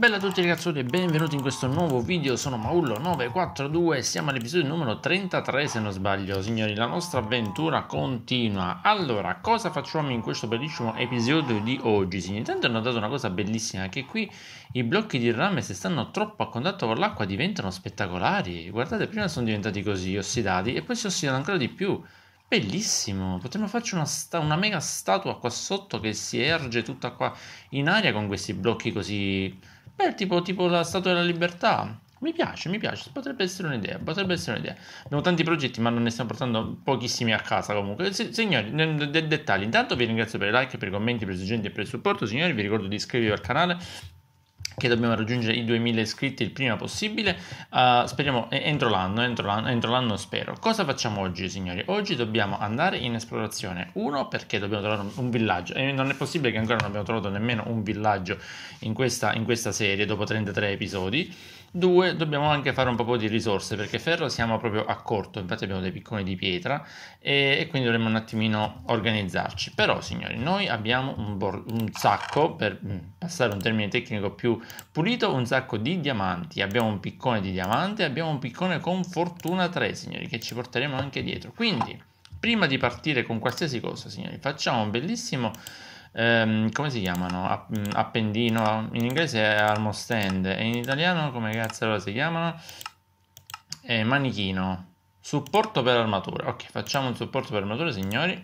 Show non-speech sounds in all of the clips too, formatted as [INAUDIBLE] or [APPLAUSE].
Bella a tutti ragazzuoli e benvenuti in questo nuovo video, sono Maullo942 siamo all'episodio numero 33 se non sbaglio signori, la nostra avventura continua Allora, cosa facciamo in questo bellissimo episodio di oggi? Signori, intanto ho notato una cosa bellissima che qui i blocchi di rame se stanno troppo a contatto con l'acqua diventano spettacolari Guardate, prima sono diventati così ossidati e poi si ossidano ancora di più Bellissimo, potremmo farci una, sta una, mega statua qua sotto che si erge tutta qua in aria con questi blocchi così Beh, tipo, tipo la Statua della Libertà. Mi piace, mi piace, potrebbe essere un'idea, potrebbe essere un'idea. Abbiamo tanti progetti, ma non ne stiamo portando pochissimi a casa comunque. Se, signori, de- dettaglio, intanto vi ringrazio per i like, per i commenti, per i suggerimenti e per il supporto. Signori, vi ricordo di iscrivervi al canale, che dobbiamo raggiungere i 2000 iscritti il prima possibile, uh, speriamo entro l'anno, entro l'anno, entro l'anno spero. Cosa facciamo oggi signori? Oggi dobbiamo andare in esplorazione, uno perché dobbiamo trovare un, villaggio e non è possibile che ancora non abbiamo trovato nemmeno un villaggio in questa, in questa serie dopo 33 episodi, Due, dobbiamo anche fare un po' di risorse perché ferro siamo proprio a corto, infatti abbiamo dei picconi di pietra e, e quindi dovremmo un attimino organizzarci. Però signori, noi abbiamo un, bor- un sacco, per mm, passare un termine tecnico più pulito, un sacco di diamanti. Abbiamo un piccone di diamante, abbiamo un piccone con fortuna 3, signori, che ci porteremo anche dietro. Quindi, prima di partire con qualsiasi cosa, signori, facciamo un bellissimo ehm, come si chiamano? App- mm, appendino, in inglese è almost stand e in italiano come cazzo allora si chiamano? È manichino, supporto per armatura. Ok, facciamo un supporto per armatura, signori.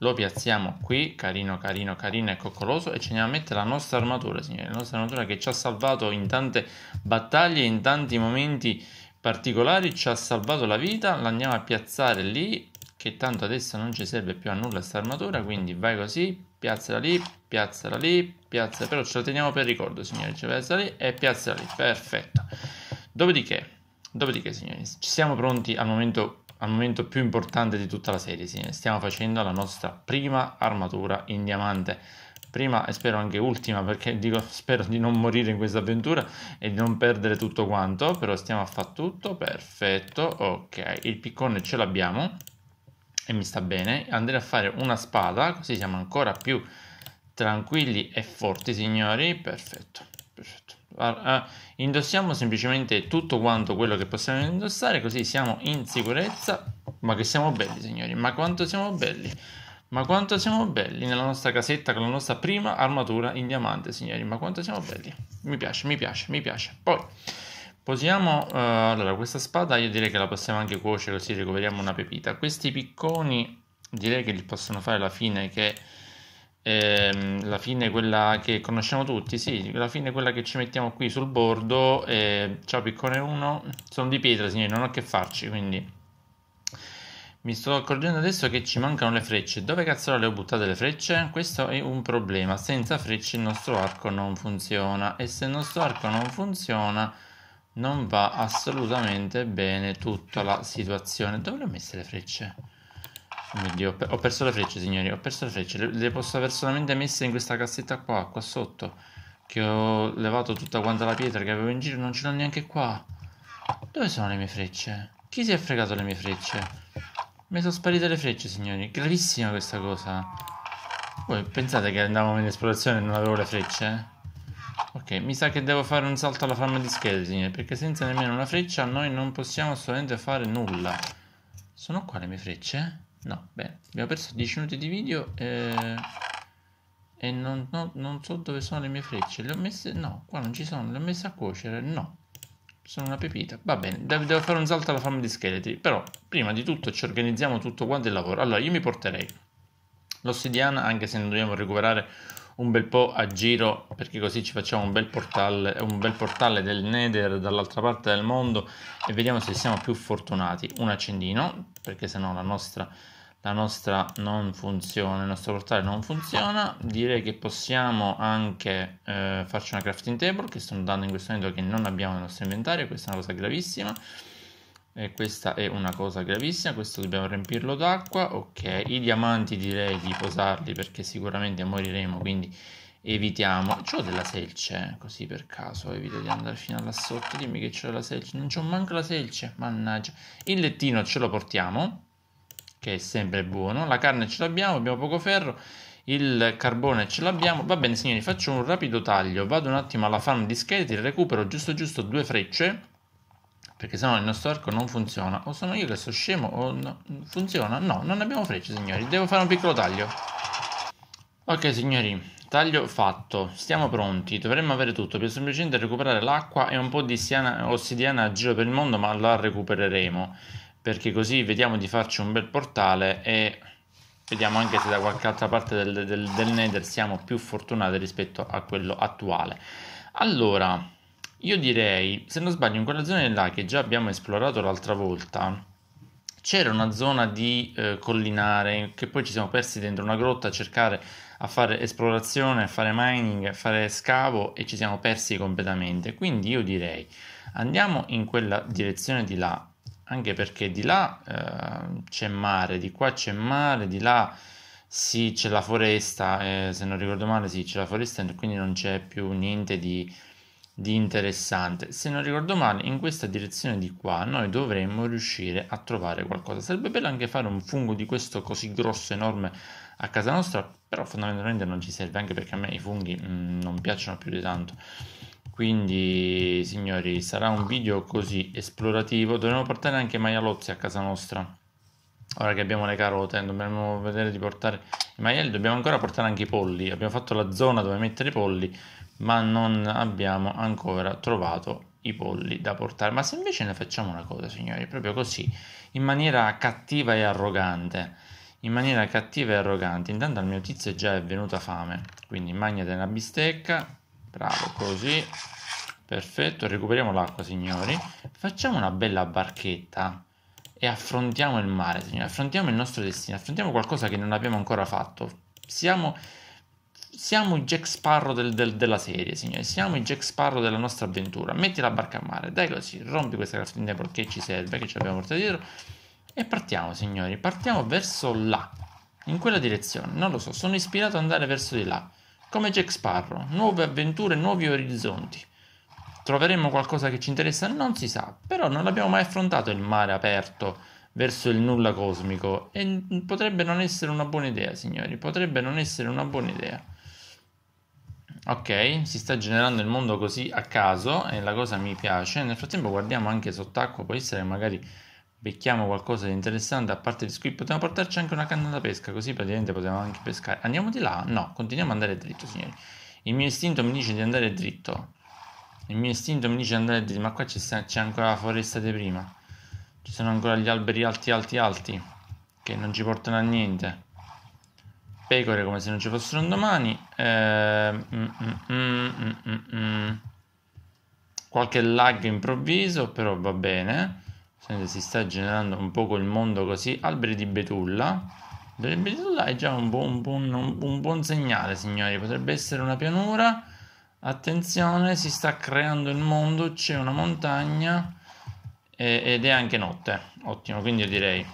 Lo piazziamo qui, carino, carino, carino e coccoloso e ce ne mette la nostra armatura, signori. La nostra armatura che ci ha salvato in tante battaglie, in tanti momenti particolari, ci ha salvato la vita. L'andiamo a piazzare lì, che tanto adesso non ci serve più a nulla questa armatura, quindi vai così, piazzala lì, piazzala lì, piazzala, però ce la teniamo per ricordo signori, ce cioè, la piazzala lì e piazzala lì, perfetto. Dopodiché, dopodiché signori, ci siamo pronti al momento, al momento più importante di tutta la serie, signori, stiamo facendo la nostra prima armatura in diamante prima e spero anche ultima perché dico spero di non morire in questa avventura e di non perdere tutto quanto però stiamo a fare tutto perfetto ok il piccone ce l'abbiamo e mi sta bene. Andrei a fare una spada, così siamo ancora più tranquilli e forti, signori. Perfetto, perfetto. Allora, ah, indossiamo semplicemente tutto quanto quello che possiamo indossare, così siamo in sicurezza. Ma che siamo belli, signori, ma quanto siamo belli! Ma quanto siamo belli nella nostra casetta con la nostra prima armatura in diamante, signori. Ma quanto siamo belli. Mi piace, mi piace, mi piace. Poi Posiamo, eh, allora questa spada io direi che la possiamo anche cuocere così recuperiamo una pepita. Questi picconi direi che li possono fare la fine che ehm, la fine quella che conosciamo tutti, sì, la fine quella che ci mettiamo qui sul bordo. Eh, ciao piccone 1, sono di pietra signori, non ho che farci, quindi mi sto accorgendo adesso che ci mancano le frecce. Dove cazzo le ho buttate le frecce? Questo è un problema. Senza frecce il nostro arco non funziona. E se il nostro arco non funziona, non va assolutamente bene tutta la situazione. Dove le ho messe le frecce? Oh mio dio, ho perso le frecce, signori, ho perso le frecce. Le, le posso aver solamente messe in questa cassetta qua, qua sotto. Che ho levato tutta quanta la pietra che avevo in giro, non ce l'ho neanche qua. Dove sono le mie frecce? Chi si è fregato le mie frecce? Mi sono sparite le frecce, signori. Gravissima questa cosa. Voi pensate che andavo in esplorazione e non avevo le frecce? Ok, mi sa che devo fare un salto alla farma di scheletri, perché senza nemmeno una freccia noi non possiamo assolutamente fare nulla. Sono qua le mie frecce? No, beh, Abbiamo perso 10 minuti di video eh, e non, no, non so dove sono le mie frecce. Le ho messe... No, qua non ci sono. Le ho messe a cuocere? No. Sono una pepita. Va bene, devo fare un salto alla farma di scheletri. Però, prima di tutto, ci organizziamo tutto quanto il lavoro. Allora, io mi porterei l'ossidiana, anche se non dobbiamo recuperare un bel po' a giro perché così ci facciamo un bel portale, un bel portale del Nether dall'altra parte del mondo e vediamo se siamo più fortunati. Un accendino perché sennò la nostra, la nostra non funziona, il nostro portale non funziona. Direi che possiamo anche eh, farci una crafting table che sto dando in questo momento che non abbiamo nel nostro inventario, questa è una cosa gravissima e questa è una cosa gravissima questo dobbiamo riempirlo d'acqua ok i diamanti direi di posarli perché sicuramente moriremo quindi evitiamo c'ho della selce eh, così per caso evito di andare fino là sotto dimmi che c'ho della selce non c'ho manco la selce mannaggia il lettino ce lo portiamo che è sempre buono la carne ce l'abbiamo abbiamo poco ferro il carbone ce l'abbiamo va bene signori faccio un rapido taglio vado un attimo alla farm di scheletri recupero giusto giusto due frecce perché sennò il nostro arco non funziona. O sono io che sono scemo o no. funziona? No, non abbiamo frecce, signori. Devo fare un piccolo taglio. Ok, signori. Taglio fatto, stiamo pronti, dovremmo avere tutto, più semplicemente recuperare l'acqua e un po' di siana, ossidiana a giro per il mondo, ma la recupereremo, perché così vediamo di farci un bel portale e vediamo anche se da qualche altra parte del, del, del Nether siamo più fortunati rispetto a quello attuale. Allora, io direi, se non sbaglio, in quella zona là che già abbiamo esplorato l'altra volta, c'era una zona di eh, collinare che poi ci siamo persi dentro una grotta a cercare a fare esplorazione, a fare mining, a fare scavo e ci siamo persi completamente. Quindi io direi andiamo in quella direzione di là, anche perché di là eh, c'è mare, di qua c'è mare, di là sì c'è la foresta, eh, se non ricordo male sì c'è la foresta, quindi non c'è più niente di di interessante. Se non ricordo male, in questa direzione di qua noi dovremmo riuscire a trovare qualcosa. Sarebbe bello anche fare un fungo di questo così grosso, enorme a casa nostra, però fondamentalmente non ci serve, anche perché a me i funghi mh, mm, non piacciono più di tanto. Quindi, signori, sarà un video così esplorativo. Dovremmo portare anche i maialozzi a casa nostra. Ora che abbiamo le carote, dobbiamo vedere di portare i maiali, dobbiamo ancora portare anche i polli. Abbiamo fatto la zona dove mettere i polli ma non abbiamo ancora trovato i polli da portare. Ma se invece ne facciamo una cosa, signori, proprio così, in maniera cattiva e arrogante, in maniera cattiva e arrogante, intanto al mio tizio è già venuta fame, quindi magnate una bistecca, bravo, così, perfetto, recuperiamo l'acqua, signori, facciamo una bella barchetta e affrontiamo il mare, signori, affrontiamo il nostro destino, affrontiamo qualcosa che non abbiamo ancora fatto, siamo siamo i Jack Sparrow del, del, della serie, signori. Siamo i Jack Sparrow della nostra avventura. Metti la barca a mare, dai così, rompi questa crafting table che ci serve, che ci abbiamo portato dietro. E partiamo, signori. Partiamo verso là, in quella direzione. Non lo so, sono ispirato ad andare verso di là. Come Jack Sparrow, nuove avventure, nuovi orizzonti. Troveremo qualcosa che ci interessa? Non si sa, però non abbiamo mai affrontato il mare aperto verso il nulla cosmico e potrebbe non essere una buona idea, signori, potrebbe non essere una buona idea. Ok, si sta generando il mondo così a caso e la cosa mi piace. Nel frattempo guardiamo anche sott'acqua, può essere magari becchiamo qualcosa di interessante. A parte di qui Potremmo portarci anche una canna da pesca, così praticamente potremmo anche pescare. Andiamo di là? No, continuiamo ad andare dritto, signori. Il mio istinto mi dice di andare dritto. Il mio istinto mi dice di andare dritto, ma qua c'è ancora la foresta di prima. Ci sono ancora gli alberi alti, alti, alti, che non ci portano a niente pecore come se non ci fossero domani. Eh, mm, mm, mm, Qualche lag improvviso, però va bene. Si sta generando un po' il mondo così. Alberi di betulla. Alberi di betulla è già un buon, buon, un buon segnale, signori. Potrebbe essere una pianura. Attenzione, si sta creando il mondo, c'è una montagna ed è anche notte. Ottimo, quindi io direi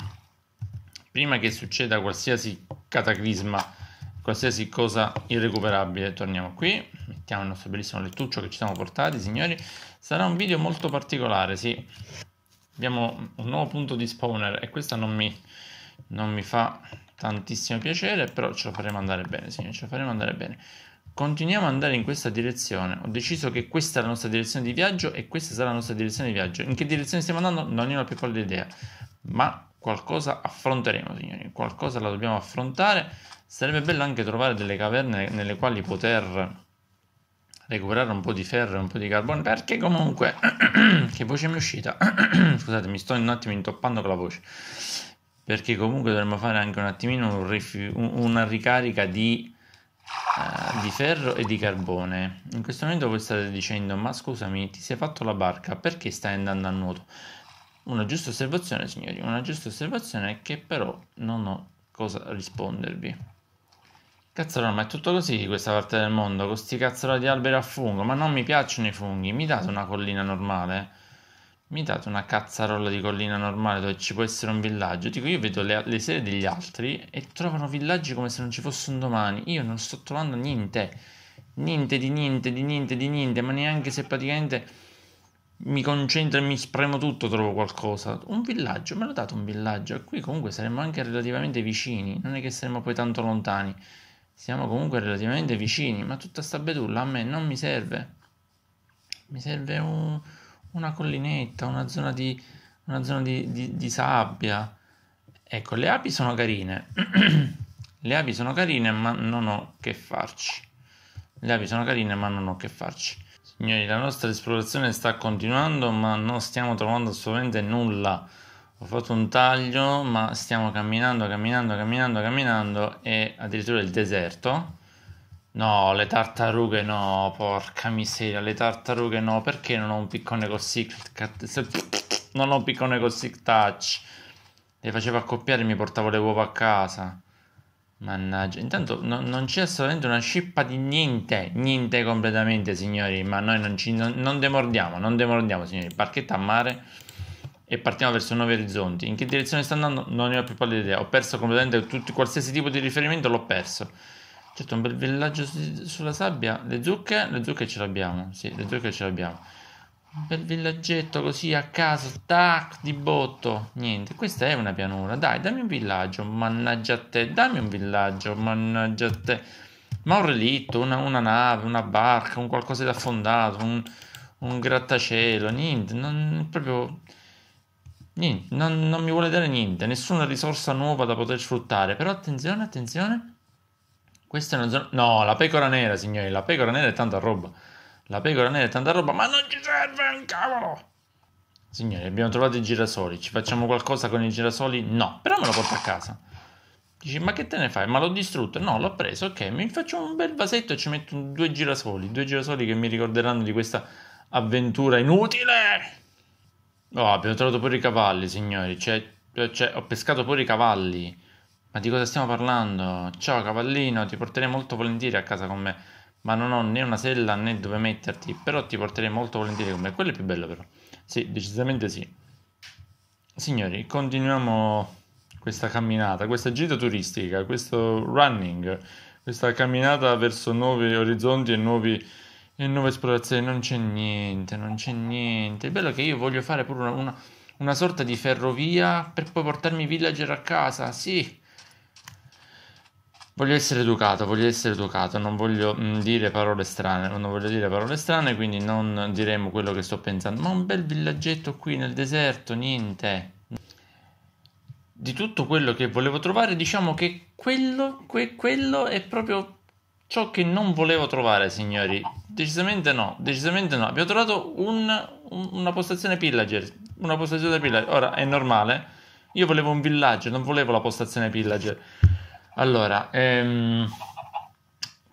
prima che succeda qualsiasi cataclisma, qualsiasi cosa irrecuperabile. Torniamo qui, mettiamo il nostro bellissimo lettuccio che ci siamo portati, signori. Sarà un video molto particolare, sì. Abbiamo un nuovo punto di spawner e questa non mi, non mi fa tantissimo piacere, però ce lo faremo andare bene, signori, ce lo faremo andare bene. Continuiamo ad andare in questa direzione. Ho deciso che questa è la nostra direzione di viaggio e questa sarà la nostra direzione di viaggio. In che direzione stiamo andando? Non ne ho più pallida idea. Ma qualcosa affronteremo, signori, qualcosa la dobbiamo affrontare. Sarebbe bello anche trovare delle caverne nelle quali poter recuperare un po' di ferro e un po' di carbone, perché comunque [CLEARS THROAT] che voce mi è uscita? [CLEARS THROAT] Scusate, mi sto un attimo intoppando con la voce. Perché comunque dovremmo fare anche un attimino un rifi- una ricarica di Uh, di ferro e di carbone. In questo momento voi state dicendo: Ma scusami, ti sei fatto la barca, perché stai andando a nuoto? Una giusta osservazione, signori, una giusta osservazione che però non ho cosa rispondervi. Cazzarola, ma è tutto così di questa parte del mondo, con sti cazzarola di alberi a fungo, ma non mi piacciono i funghi, mi date una collina normale? Mi date una cazzarola di collina normale dove ci può essere un villaggio? Dico, io vedo le, le serie degli altri e trovano villaggi come se non ci fosse un domani, io non sto trovando niente, niente di niente, di niente, di niente, ma neanche se praticamente mi concentro e mi spremo tutto, trovo qualcosa. Un villaggio, me l'ha dato un villaggio. qui comunque saremmo anche relativamente vicini, non è che saremmo poi tanto lontani. Siamo comunque relativamente vicini, ma tutta sta betulla a me non mi serve. Mi serve un, una collinetta, una zona, di, una zona di, di, di sabbia. Ecco, le api sono carine. [CLEARS THROAT] le api sono carine, ma non ho che farci. Le api sono carine, ma non ho che farci. Signori, la nostra esplorazione sta continuando, ma non stiamo trovando assolutamente nulla. Ho fatto un taglio, ma stiamo camminando, camminando, camminando, camminando e addirittura il deserto. No, le tartarughe no, porca miseria, le tartarughe no, perché non ho un piccone col Secret Non ho un piccone col Sick Touch. Le facevo accoppiare e mi portavo le uova a casa. Mannaggia, intanto no, non c'è assolutamente una scippa di niente, niente completamente, signori. Ma noi non, ci, non, non demordiamo, non demordiamo, signori. Parchetta a mare e partiamo verso nuovi orizzonti. In che direzione sta andando? Non ne ho più pallida idea. Ho perso completamente tutto, qualsiasi tipo di riferimento, l'ho perso. Certo, un bel villaggio su, sulla sabbia. Le zucche? Le zucche ce l'abbiamo. Sì, le zucche ce l'abbiamo bel villaggetto così a caso, tac, di botto, niente, questa è una pianura, dai, dammi un villaggio, mannaggia a te, dammi un villaggio, mannaggia a te, ma un relitto, una, una nave, una barca, un qualcosa di affondato, un, un grattacielo, niente, non, proprio, niente, non, non mi vuole dare niente, nessuna risorsa nuova da poter sfruttare, però attenzione, attenzione, questa è una zona, no, la pecora nera, signori, la pecora nera è tanta roba, la pecora nera è tanta roba, ma non ci serve un cavolo! Signori, abbiamo trovato i girasoli, ci facciamo qualcosa con i girasoli? No, però me lo porto a casa. Dici, ma che te ne fai? Ma l'ho distrutto? No, l'ho preso, ok, mi faccio un bel vasetto e ci metto due girasoli, due girasoli che mi ricorderanno di questa avventura inutile! Oh, abbiamo trovato pure i cavalli, signori, cioè, cioè, cioè ho pescato pure i cavalli. Ma di cosa stiamo parlando? Ciao cavallino, ti porterei molto volentieri a casa con me ma non ho né una sella né dove metterti, però ti porterei molto volentieri con me. Quello è più bello però. Sì, decisamente sì. Signori, continuiamo questa camminata, questa gita turistica, questo running, questa camminata verso nuovi orizzonti e, nuovi, e nuove esplorazioni. Non c'è niente, non c'è niente. Il bello è che io voglio fare pure una, una, una sorta di ferrovia per poi portarmi i villager a casa. Sì, Voglio essere educato, voglio essere educato, non voglio mm, dire parole strane, non voglio dire parole strane, quindi non diremo quello che sto pensando. Ma un bel villaggetto qui nel deserto, niente. Di tutto quello che volevo trovare, diciamo che quello, que- quello è proprio ciò che non volevo trovare, signori. Decisamente no, decisamente no. Abbiamo trovato un, un, una postazione pillager, una postazione pillager. Ora è normale. Io volevo un villaggio, non volevo la postazione pillager. Allora, ehm,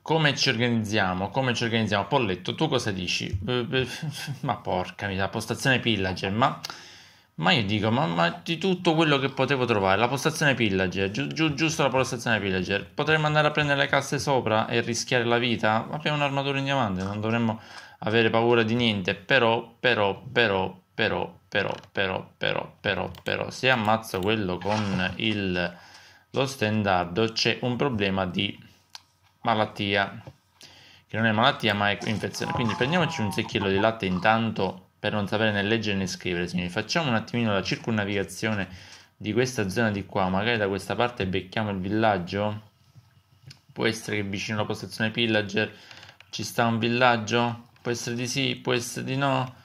come ci organizziamo? Come ci organizziamo? Polletto, tu cosa dici? Ma porca mia, postazione Pillager, ma... Ma io dico, ma, ma, di tutto quello che potevo trovare, la postazione Pillager, giu, giu, giusto la postazione Pillager, potremmo andare a prendere le casse sopra e rischiare la vita? Abbiamo un'armatura in diamante, non dovremmo avere paura di niente, però, però, però, però, però, però, però, però, però, però, se ammazzo quello con il lo standard c'è un problema di malattia, che non è malattia ma è infezione. Quindi prendiamoci un secchiello di latte intanto per non sapere né leggere né scrivere, signori. Facciamo un attimino la circunnavigazione di questa zona di qua, magari da questa parte becchiamo il villaggio. Può essere che vicino alla postazione Pillager ci sta un villaggio? Può essere di sì, può essere di no.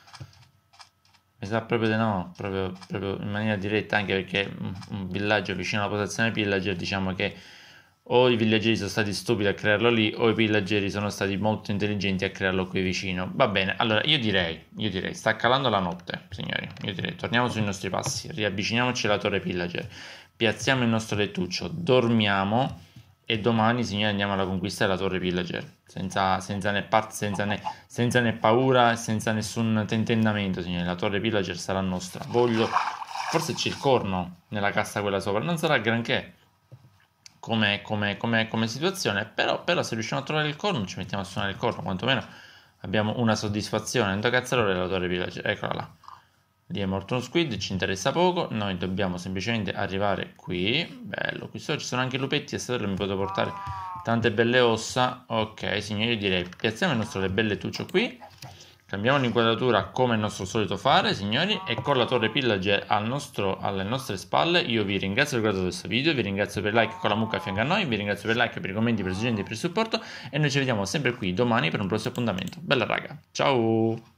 Mi sa proprio di no, proprio, proprio, in maniera diretta, anche perché un villaggio vicino alla postazione pillager, diciamo che o i villaggeri sono stati stupidi a crearlo lì o i villaggeri sono stati molto intelligenti a crearlo qui vicino. Va bene, allora io direi, io direi, sta calando la notte, signori, io direi, torniamo sui nostri passi, riavviciniamoci alla torre pillager, piazziamo il nostro lettuccio, dormiamo e domani signori andiamo alla conquista della torre villager senza, senza, né, senza, né, senza né paura senza nessun tentennamento signori la torre villager sarà nostra voglio forse c'è il corno nella cassa quella sopra non sarà granché come, come, come, come situazione però, però, se riusciamo a trovare il corno ci mettiamo a suonare il corno quantomeno abbiamo una soddisfazione non da cazzarole la torre villager eccola là Lì è morto lo squid, ci interessa poco, noi dobbiamo semplicemente arrivare qui, bello, qui sopra ci sono anche i lupetti, a stasera mi potrò portare tante belle ossa, ok signori direi piazziamo il nostro lebelletuccio qui, cambiamo l'inquadratura come il nostro solito fare signori e con la torre pillager al nostro, alle nostre spalle io vi ringrazio per aver guardato questo video, vi ringrazio per il like con la mucca a fianco a noi, vi ringrazio per il like, per i commenti, per i suggerimenti, per il supporto e noi ci vediamo sempre qui domani per un prossimo appuntamento, bella raga, ciao!